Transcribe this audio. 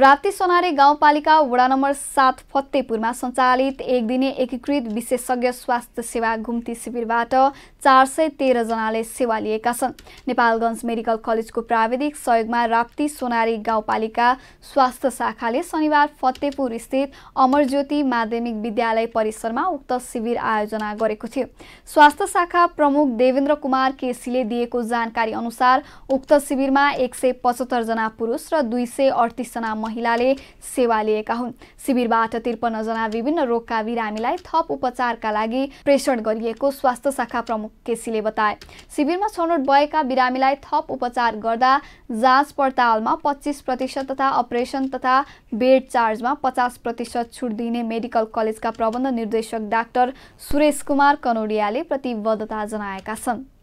राप्ती सोनारी गाउँपालिका वडा नम्बर सात फतेपुरमा सञ्चालित एक दिने एकीकृत विशेषज्ञ स्वास्थ्य सेवा घुम्ती शिविरबाट चार सय तेह्रजनाले सेवा लिएका छन् नेपालगञ्ज मेडिकल कलेजको प्राविधिक सहयोगमा राप्ती सोनारी गाउँपालिका स्वास्थ्य शाखाले शनिबार फतेपुर स्थित अमरज्योति माध्यमिक विद्यालय परिसरमा उक्त शिविर आयोजना गरेको थियो स्वास्थ्य शाखा प्रमुख देवेन्द्र कुमार केसीले दिएको जानकारी अनुसार उक्त शिविरमा एक सय पचहत्तरजना पुरुष र दुई सय अडतिसजना महिलाले सेवा लिएका हुन् शिविरबाट त्रिपन्नजना विभिन्न रोगका बिरामीलाई थप उपचारका लागि प्रेषण गरिएको स्वास्थ्य शाखा प्रमुख केसीले बताए शिविरमा छनौट भएका बिरामीलाई थप उपचार गर्दा जाँच पडतालमा पच्चिस प्रतिशत तथा अपरेसन तथा बेड चार्जमा पचास प्रतिशत छुट दिने मेडिकल कलेजका प्रबन्ध निर्देशक डाक्टर सुरेश कुमार कनौडियाले प्रतिबद्धता जनाएका छन्